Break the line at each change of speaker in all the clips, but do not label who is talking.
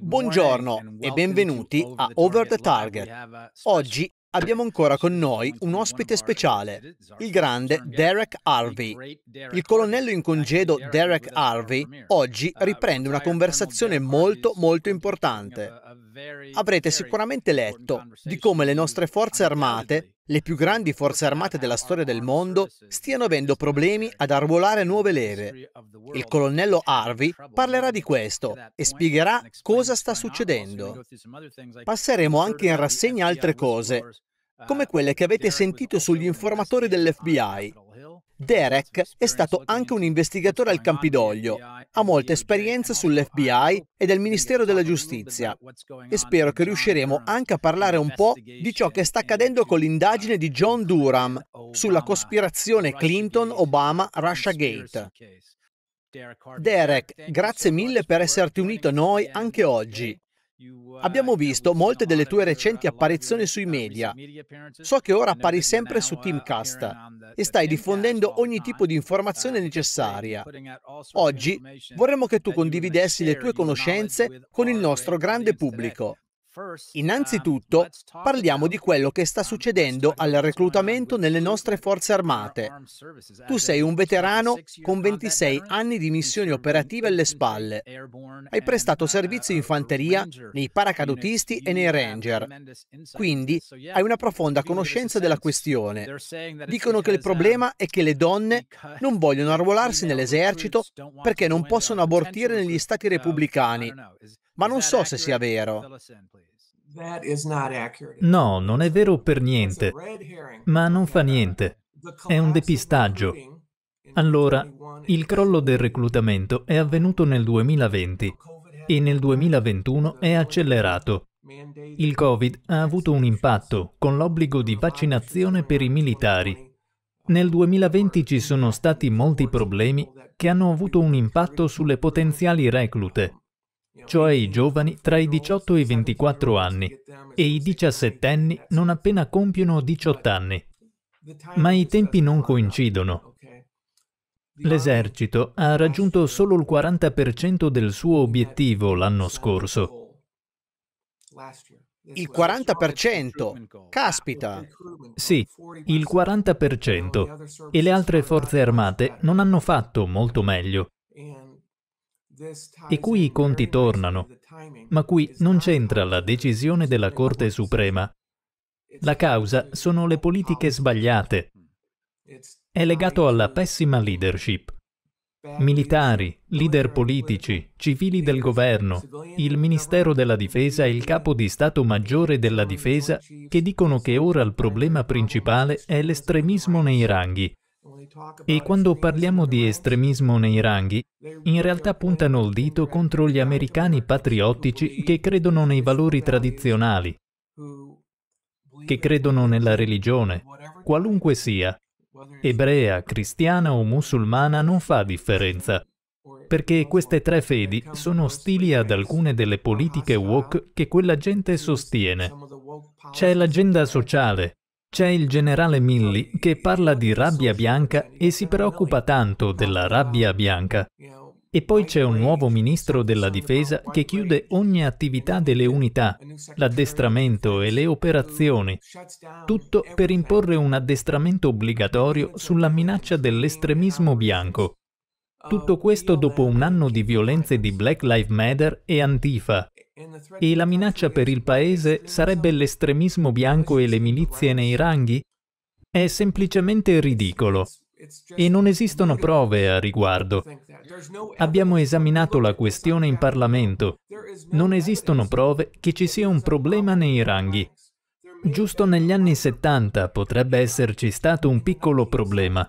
Buongiorno e benvenuti a Over the Target. Oggi abbiamo ancora con noi un ospite speciale, il grande Derek Harvey. Il colonnello in congedo Derek Harvey oggi uh, riprende una conversazione molto molto importante. Avrete sicuramente letto di come le nostre forze armate, le più grandi forze armate della storia del mondo, stiano avendo problemi ad arruolare nuove leve. Il colonnello Harvey parlerà di questo e spiegherà cosa sta succedendo. Passeremo anche in rassegna altre cose, come uh, quelle che avete sentito sugli informatori dell'FBI, Derek è stato anche un investigatore al Campidoglio, ha molta esperienza sull'FBI e del Ministero della Giustizia e spero che riusciremo anche a parlare un po' di ciò che sta accadendo con l'indagine di John Durham sulla cospirazione clinton obama russiagate Derek, grazie mille per esserti unito a noi anche oggi. Abbiamo visto molte delle tue recenti apparizioni sui media. So che ora appari sempre su Teamcast e stai diffondendo ogni tipo di informazione necessaria. Oggi vorremmo che tu condividessi le tue conoscenze con il nostro grande pubblico. Innanzitutto um, parliamo di quello che sta um, succedendo al reclutamento nelle nostre forze armate. Tu sei un veterano con 26 anni di missioni operative alle spalle. Hai prestato uh, servizio in fanteria nei paracadutisti e nei ranger. Quindi hai una profonda conoscenza della questione. Dicono che il problema um, è che le donne non vogliono arruolarsi nell'esercito perché non possono abortire negli stati repubblicani ma non so se sia vero.
No, non è vero per niente, ma non fa niente. È un depistaggio. Allora, il crollo del reclutamento è avvenuto nel 2020 e nel 2021 è accelerato. Il Covid ha avuto un impatto con l'obbligo di vaccinazione per i militari. Nel 2020 ci sono stati molti problemi che hanno avuto un impatto sulle potenziali reclute cioè i giovani tra i 18 e i 24 anni e i 17 anni non appena compiono 18 anni. Ma i tempi non coincidono. L'esercito ha raggiunto solo il 40% del suo obiettivo l'anno scorso.
Il 40%? Caspita!
Sì, il 40%. E le altre forze armate non hanno fatto molto meglio i cui conti tornano, ma qui non c'entra la decisione della Corte Suprema. La causa sono le politiche sbagliate. È legato alla pessima leadership. Militari, leader politici, civili del governo, il Ministero della Difesa e il capo di Stato Maggiore della Difesa che dicono che ora il problema principale è l'estremismo nei ranghi e quando parliamo di estremismo nei ranghi, in realtà puntano il dito contro gli americani patriottici che credono nei valori tradizionali, che credono nella religione, qualunque sia, ebrea, cristiana o musulmana non fa differenza, perché queste tre fedi sono ostili ad alcune delle politiche woke che quella gente sostiene. C'è l'agenda sociale, c'è il generale Milli che parla di rabbia bianca e si preoccupa tanto della rabbia bianca. E poi c'è un nuovo ministro della difesa che chiude ogni attività delle unità, l'addestramento e le operazioni, tutto per imporre un addestramento obbligatorio sulla minaccia dell'estremismo bianco. Tutto questo dopo un anno di violenze di Black Lives Matter e Antifa, e la minaccia per il paese sarebbe l'estremismo bianco e le milizie nei ranghi? È semplicemente ridicolo. E non esistono prove a riguardo. Abbiamo esaminato la questione in Parlamento. Non esistono prove che ci sia un problema nei ranghi. Giusto negli anni 70 potrebbe esserci stato un piccolo problema.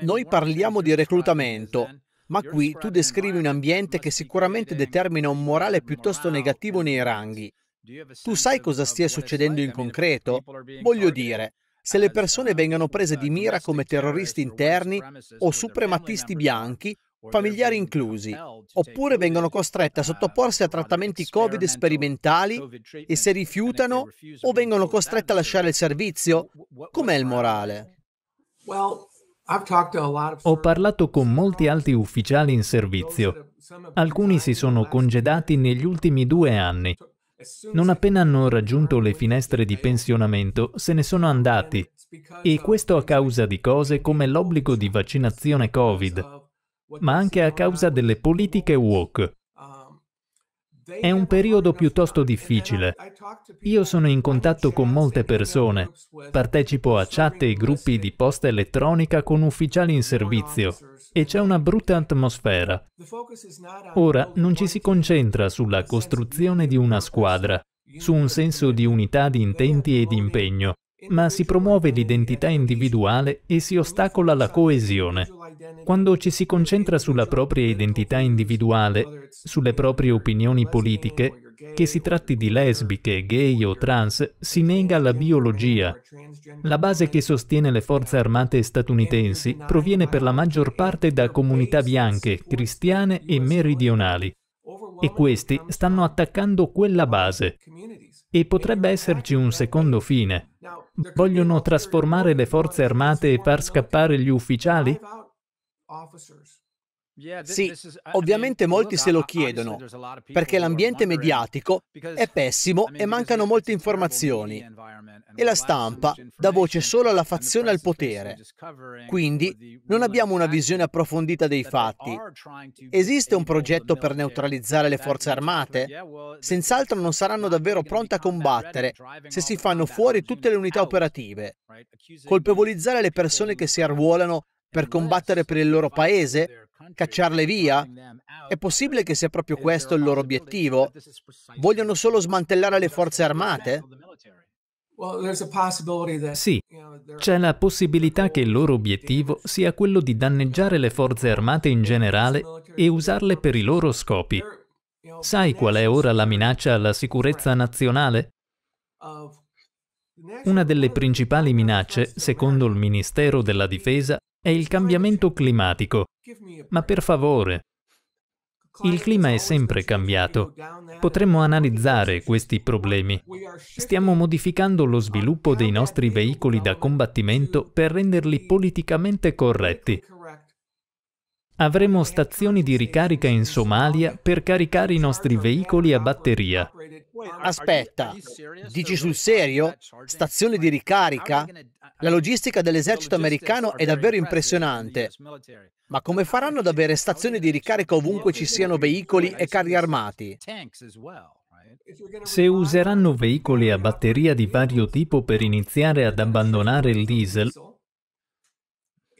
Noi parliamo di reclutamento ma qui tu descrivi un ambiente che sicuramente determina un morale piuttosto negativo nei ranghi. Tu sai cosa stia succedendo in concreto? Voglio dire, se le persone um, vengono uh, prese di mira come terroristi interni o suprematisti bianchi, familiari inclusi, oppure vengono costrette a uh, sottoporsi a trattamenti Covid sperimentali e se rifiutano o vengono costrette a lasciare il servizio, com'è il morale?
Well, ho parlato con molti alti ufficiali in servizio. Alcuni si sono congedati negli ultimi due anni. Non appena hanno raggiunto le finestre di pensionamento, se ne sono andati. E questo a causa di cose come l'obbligo di vaccinazione Covid, ma anche a causa delle politiche woke. È un periodo piuttosto difficile. Io sono in contatto con molte persone, partecipo a chat e gruppi di posta elettronica con ufficiali in servizio e c'è una brutta atmosfera. Ora non ci si concentra sulla costruzione di una squadra, su un senso di unità di intenti e di impegno, ma si promuove l'identità individuale e si ostacola la coesione. Quando ci si concentra sulla propria identità individuale, sulle proprie opinioni politiche, che si tratti di lesbiche, gay o trans, si nega la biologia. La base che sostiene le forze armate statunitensi proviene per la maggior parte da comunità bianche, cristiane e meridionali. E questi stanno attaccando quella base. E potrebbe esserci un secondo fine. Vogliono trasformare le forze armate e far scappare gli ufficiali? Sì,
ovviamente molti se lo chiedono, perché l'ambiente mediatico è pessimo e mancano molte informazioni e la stampa dà voce solo alla fazione al potere. Quindi non abbiamo una visione approfondita dei fatti. Esiste un progetto per neutralizzare le forze armate? Senz'altro non saranno davvero pronte a combattere se si fanno fuori tutte le unità operative. Colpevolizzare le persone che si arruolano per combattere per il loro paese, cacciarle via? È possibile che sia proprio questo il loro obiettivo? Vogliono solo smantellare le forze armate?
Sì, c'è la possibilità che il loro obiettivo sia quello di danneggiare le forze armate in generale e usarle per i loro scopi. Sai qual è ora la minaccia alla sicurezza nazionale? Una delle principali minacce, secondo il Ministero della Difesa, è il cambiamento climatico. Ma per favore, il clima è sempre cambiato. Potremmo analizzare questi problemi. Stiamo modificando lo sviluppo dei nostri veicoli da combattimento per renderli politicamente corretti. Avremo stazioni di ricarica in Somalia per caricare i nostri veicoli a batteria.
Aspetta, dici sul serio? Stazione di ricarica? La logistica dell'esercito americano è davvero impressionante, ma come faranno ad avere stazioni di ricarica ovunque ci siano veicoli e carri armati?
Se useranno veicoli a batteria di vario tipo per iniziare ad abbandonare il diesel,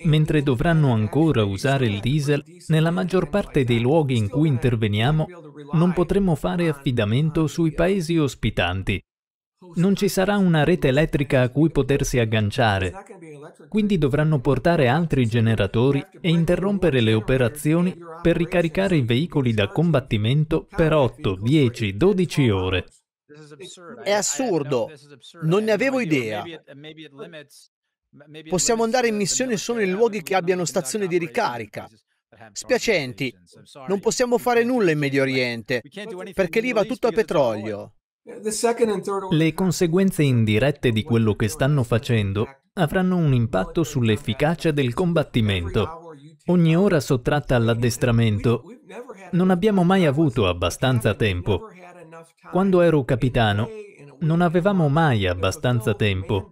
mentre dovranno ancora usare il diesel, nella maggior parte dei luoghi in cui interveniamo non potremo fare affidamento sui paesi ospitanti, non ci sarà una rete elettrica a cui potersi agganciare, quindi dovranno portare altri generatori e interrompere le operazioni per ricaricare i veicoli da combattimento per 8, 10, 12 ore. È assurdo, non ne avevo idea.
Possiamo andare in missione solo in luoghi che abbiano stazioni di ricarica. Spiacenti, non possiamo fare nulla in Medio Oriente, perché lì va tutto a petrolio.
Le conseguenze indirette di quello che stanno facendo avranno un impatto sull'efficacia del combattimento. Ogni ora sottratta all'addestramento non abbiamo mai avuto abbastanza tempo. Quando ero capitano non avevamo mai abbastanza tempo,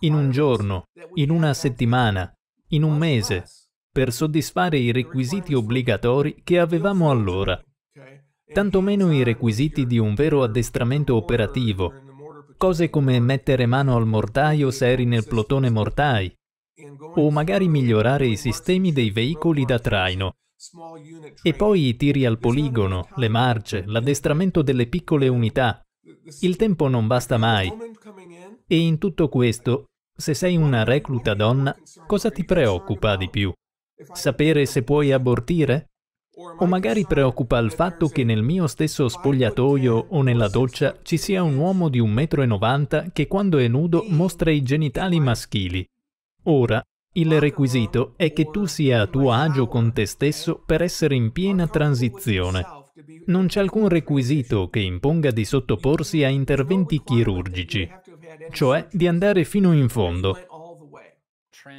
in un giorno, in una settimana, in un mese, per soddisfare i requisiti obbligatori che avevamo allora tantomeno i requisiti di un vero addestramento operativo, cose come mettere mano al mortaio se eri nel plotone mortai, o magari migliorare i sistemi dei veicoli da traino. E poi i tiri al poligono, le marce, l'addestramento delle piccole unità. Il tempo non basta mai. E in tutto questo, se sei una recluta donna, cosa ti preoccupa di più? Sapere se puoi abortire? O magari preoccupa il fatto che nel mio stesso spogliatoio o nella doccia ci sia un uomo di 1,90 m che quando è nudo mostra i genitali maschili. Ora, il requisito è che tu sia a tuo agio con te stesso per essere in piena transizione. Non c'è alcun requisito che imponga di sottoporsi a interventi chirurgici, cioè di andare fino in fondo.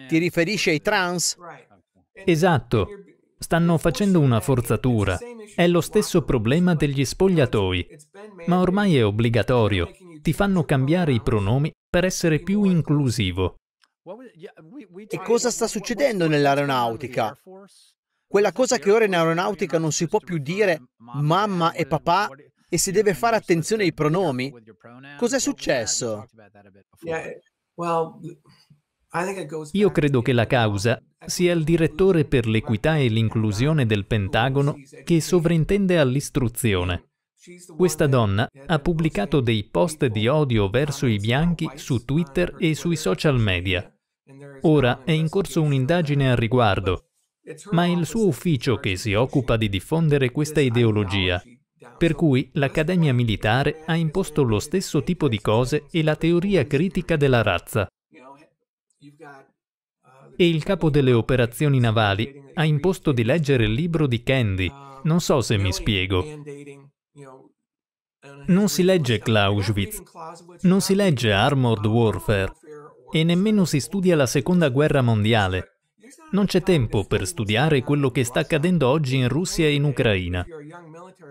Ti riferisci ai trans? Esatto. Stanno facendo una forzatura. È lo stesso problema degli spogliatoi. Ma ormai è obbligatorio. Ti fanno cambiare i pronomi per essere più inclusivo.
E cosa sta succedendo nell'aeronautica? Quella cosa che ora in aeronautica non si può più dire mamma e papà e si deve fare attenzione ai pronomi? Cos'è successo?
Yeah, well... Io credo che la causa sia il direttore per l'equità e l'inclusione del Pentagono che sovrintende all'istruzione. Questa donna ha pubblicato dei post di odio verso i bianchi su Twitter e sui social media. Ora è in corso un'indagine al riguardo, ma è il suo ufficio che si occupa di diffondere questa ideologia, per cui l'Accademia Militare ha imposto lo stesso tipo di cose e la teoria critica della razza. Uh, e il capo delle operazioni navali ha imposto di leggere il libro di Candy. Um, non so se mi spiego. Non si legge Clausewitz, non si legge uh, Armored Warfare e nemmeno si studia la Seconda Guerra Mondiale. Non c'è tempo per studiare quello che sta accadendo oggi in Russia e in Ucraina.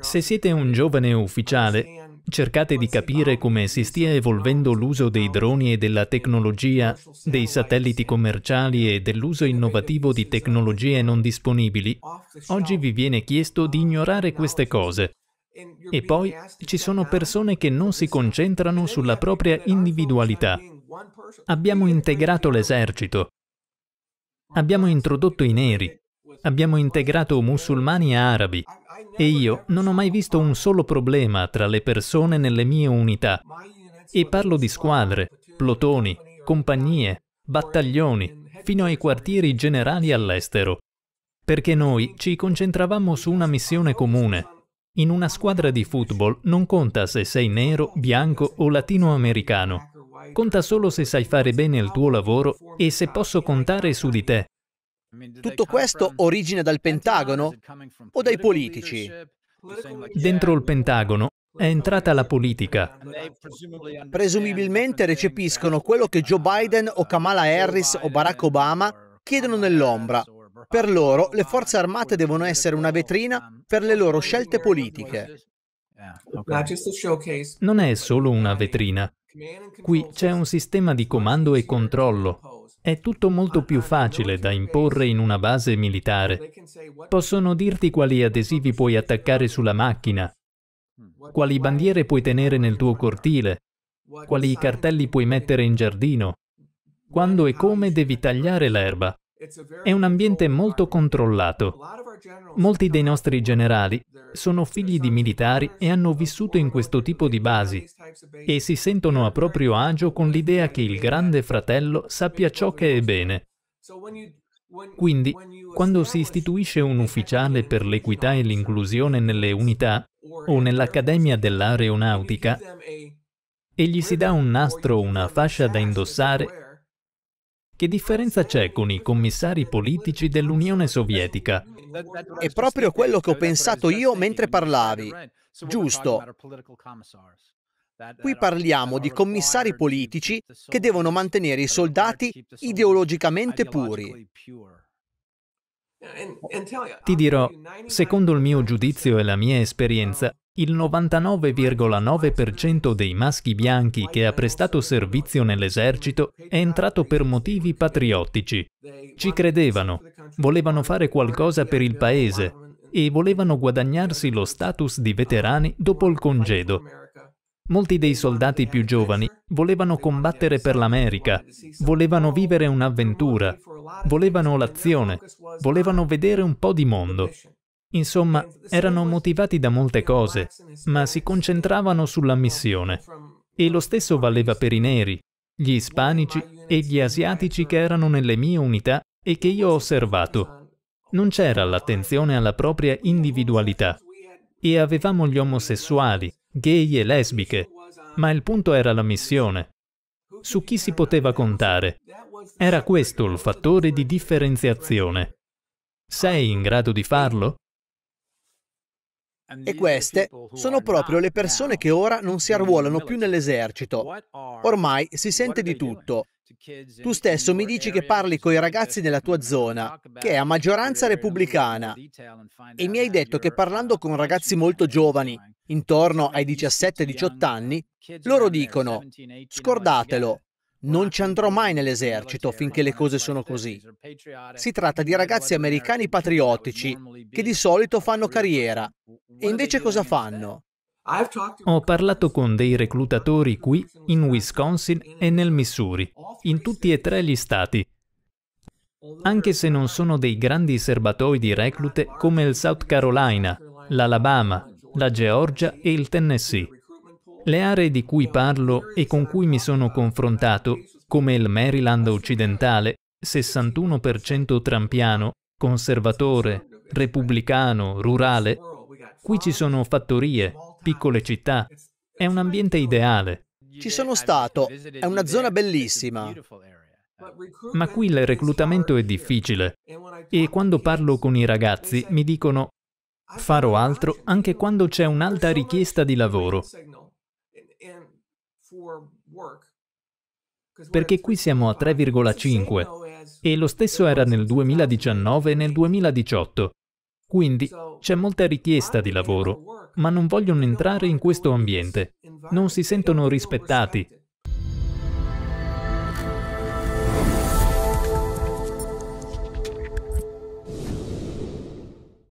Se siete un giovane ufficiale, Cercate di capire come si stia evolvendo l'uso dei droni e della tecnologia, dei satelliti commerciali e dell'uso innovativo di tecnologie non disponibili. Oggi vi viene chiesto di ignorare queste cose. E poi ci sono persone che non si concentrano sulla propria individualità. Abbiamo integrato l'esercito. Abbiamo introdotto i neri. Abbiamo integrato musulmani e arabi. E io non ho mai visto un solo problema tra le persone nelle mie unità. E parlo di squadre, plotoni, compagnie, battaglioni, fino ai quartieri generali all'estero. Perché noi ci concentravamo su una missione comune. In una squadra di football non conta se sei nero, bianco o latinoamericano. Conta solo se sai fare bene il tuo lavoro e se posso contare su di te
tutto questo origina dal Pentagono o dai politici?
Dentro il Pentagono è entrata la politica.
Presumibilmente recepiscono quello che Joe Biden o Kamala Harris o Barack Obama chiedono nell'ombra. Per loro le forze armate devono essere una vetrina per le loro scelte politiche.
Non è solo una vetrina, Qui c'è un sistema di comando e controllo. È tutto molto più facile da imporre in una base militare. Possono dirti quali adesivi puoi attaccare sulla macchina, quali bandiere puoi tenere nel tuo cortile, quali cartelli puoi mettere in giardino, quando e come devi tagliare l'erba. È un ambiente molto controllato. Molti dei nostri generali sono figli di militari e hanno vissuto in questo tipo di basi e si sentono a proprio agio con l'idea che il grande fratello sappia ciò che è bene. Quindi, quando si istituisce un ufficiale per l'equità e l'inclusione nelle unità o nell'Accademia dell'Aeronautica, e gli si dà un nastro o una fascia da indossare che differenza c'è con i commissari politici dell'Unione Sovietica? È proprio quello che ho pensato io mentre parlavi. Giusto.
Qui parliamo di commissari politici che devono mantenere i soldati ideologicamente puri.
Ti dirò, secondo il mio giudizio e la mia esperienza, il 99,9% dei maschi bianchi che ha prestato servizio nell'esercito è entrato per motivi patriottici. Ci credevano, volevano fare qualcosa per il paese e volevano guadagnarsi lo status di veterani dopo il congedo. Molti dei soldati più giovani volevano combattere per l'America, volevano vivere un'avventura, volevano l'azione, volevano vedere un po' di mondo. Insomma, erano motivati da molte cose, ma si concentravano sulla missione. E lo stesso valeva per i neri, gli ispanici e gli asiatici che erano nelle mie unità e che io ho osservato. Non c'era l'attenzione alla propria individualità. E avevamo gli omosessuali, gay e lesbiche, ma il punto era la missione. Su chi si poteva contare? Era questo il fattore di differenziazione. Sei in grado di farlo?
E queste sono proprio le persone che ora non si arruolano più nell'esercito. Ormai si sente di tutto. Tu stesso mi dici che parli con i ragazzi della tua zona, che è a maggioranza repubblicana, e mi hai detto che parlando con ragazzi molto giovani, intorno ai 17-18 anni, loro dicono, scordatelo, non ci andrò mai nell'esercito finché
le cose sono così.
Si tratta di ragazzi americani patriottici che di solito fanno carriera. E invece cosa fanno?
Ho parlato con dei reclutatori qui, in Wisconsin e nel Missouri, in tutti e tre gli stati. Anche se non sono dei grandi serbatoi di reclute come il South Carolina, l'Alabama, la Georgia e il Tennessee. Le aree di cui parlo e con cui mi sono confrontato, come il Maryland occidentale, 61% trampiano, conservatore, repubblicano, rurale, qui ci sono fattorie, piccole città, è un ambiente ideale.
Ci sono stato, è una zona bellissima.
Ma qui il reclutamento è difficile e quando parlo con i ragazzi mi dicono farò altro anche quando c'è un'alta richiesta di lavoro. Perché qui siamo a 3,5 e lo stesso era nel 2019 e nel 2018. Quindi c'è molta richiesta di lavoro, ma non vogliono entrare in questo ambiente. Non si sentono rispettati,